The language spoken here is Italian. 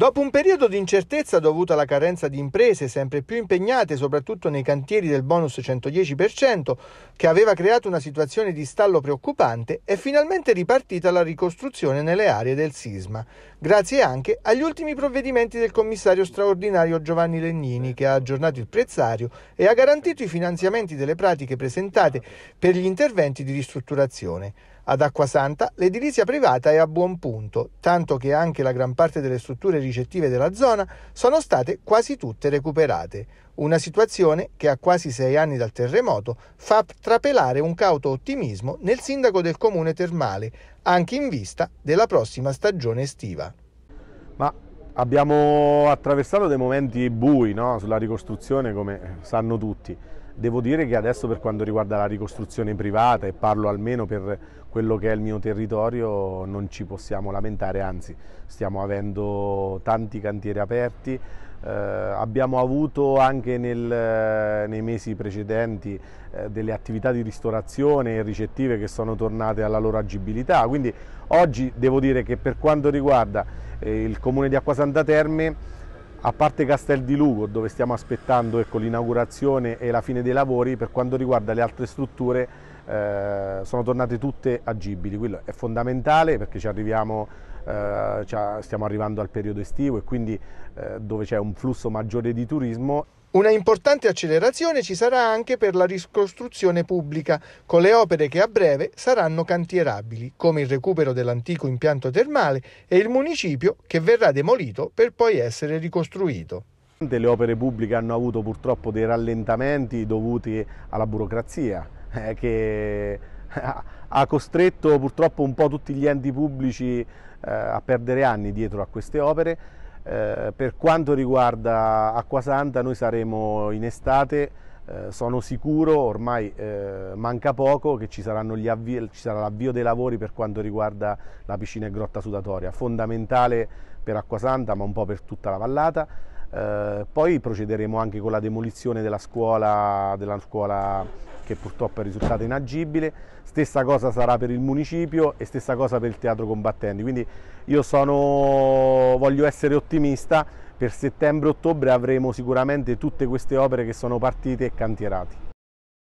Dopo un periodo di incertezza dovuta alla carenza di imprese sempre più impegnate, soprattutto nei cantieri del bonus 110%, che aveva creato una situazione di stallo preoccupante, è finalmente ripartita la ricostruzione nelle aree del sisma, grazie anche agli ultimi provvedimenti del commissario straordinario Giovanni Legnini, che ha aggiornato il prezzario e ha garantito i finanziamenti delle pratiche presentate per gli interventi di ristrutturazione. Ad Acquasanta l'edilizia privata è a buon punto, tanto che anche la gran parte delle strutture ricettive della zona sono state quasi tutte recuperate, una situazione che a quasi sei anni dal terremoto fa trapelare un cauto ottimismo nel sindaco del comune termale, anche in vista della prossima stagione estiva. Ma abbiamo attraversato dei momenti bui no? sulla ricostruzione, come sanno tutti. Devo dire che adesso per quanto riguarda la ricostruzione privata e parlo almeno per quello che è il mio territorio non ci possiamo lamentare, anzi stiamo avendo tanti cantieri aperti, eh, abbiamo avuto anche nel, nei mesi precedenti eh, delle attività di ristorazione e ricettive che sono tornate alla loro agibilità, quindi oggi devo dire che per quanto riguarda eh, il comune di Acquasanta Terme a parte Castel di Lugo, dove stiamo aspettando ecco, l'inaugurazione e la fine dei lavori, per quanto riguarda le altre strutture eh, sono tornate tutte agibili. Quello è fondamentale perché ci arriviamo Uh, stiamo arrivando al periodo estivo e quindi uh, dove c'è un flusso maggiore di turismo una importante accelerazione ci sarà anche per la ricostruzione pubblica, con le opere che a breve saranno cantierabili, come il recupero dell'antico impianto termale e il municipio che verrà demolito per poi essere ricostruito. Le opere pubbliche hanno avuto purtroppo dei rallentamenti dovuti alla burocrazia eh, che ha costretto purtroppo un po' tutti gli enti pubblici eh, a perdere anni dietro a queste opere eh, per quanto riguarda Acquasanta noi saremo in estate, eh, sono sicuro, ormai eh, manca poco, che ci, avvi- ci sarà l'avvio dei lavori per quanto riguarda la piscina e grotta sudatoria, fondamentale per Acquasanta ma un po' per tutta la vallata. Eh, poi procederemo anche con la demolizione della scuola, della scuola che purtroppo è risultata inagibile, stessa cosa sarà per il municipio e stessa cosa per il teatro combattenti, quindi io sono, voglio essere ottimista, per settembre-ottobre avremo sicuramente tutte queste opere che sono partite e cantierate.